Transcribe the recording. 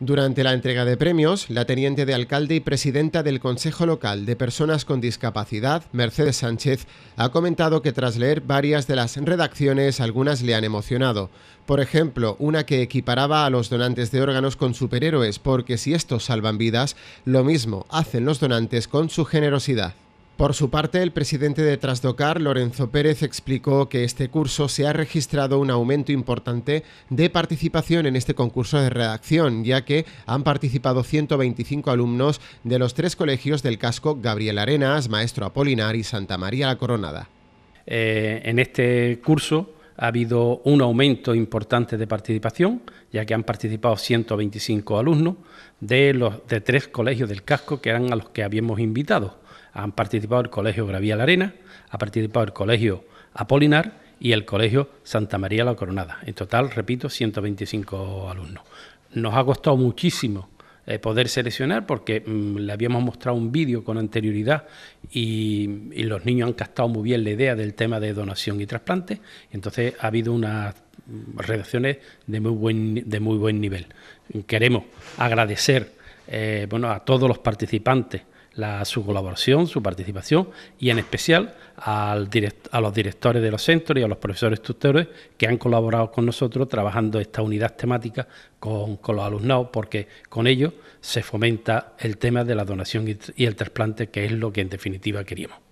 Durante la entrega de premios, la teniente de alcalde y presidenta del Consejo Local de Personas con Discapacidad, Mercedes Sánchez, ha comentado que tras leer varias de las redacciones algunas le han emocionado. Por ejemplo, una que equiparaba a los donantes de órganos con superhéroes porque si estos salvan vidas, lo mismo hacen los donantes con su generosidad. Por su parte, el presidente de Trasdocar, Lorenzo Pérez, explicó que este curso se ha registrado un aumento importante de participación en este concurso de redacción, ya que han participado 125 alumnos de los tres colegios del casco Gabriel Arenas, Maestro Apolinar y Santa María la Coronada. Eh, en este curso ha habido un aumento importante de participación, ya que han participado 125 alumnos de, los, de tres colegios del casco que eran a los que habíamos invitado. Han participado el Colegio Gravía la Arena, ha participado el Colegio Apolinar y el Colegio Santa María la Coronada. En total, repito, 125 alumnos. Nos ha costado muchísimo eh, poder seleccionar porque mm, le habíamos mostrado un vídeo con anterioridad y, los niños han captado muy bien la idea del tema de donación y trasplante. Entonces ha habido unas relaciones de muy buen, de muy buen nivel. Queremos agradecer eh, a todos los participantes su colaboración, su participación y en especial a los directores de los centros y a los profesores tutores que han colaborado con nosotros trabajando esta unidad temática con, los alumnados porque con ello se fomenta el tema de la donación y el trasplante que es lo que en definitiva queríamos.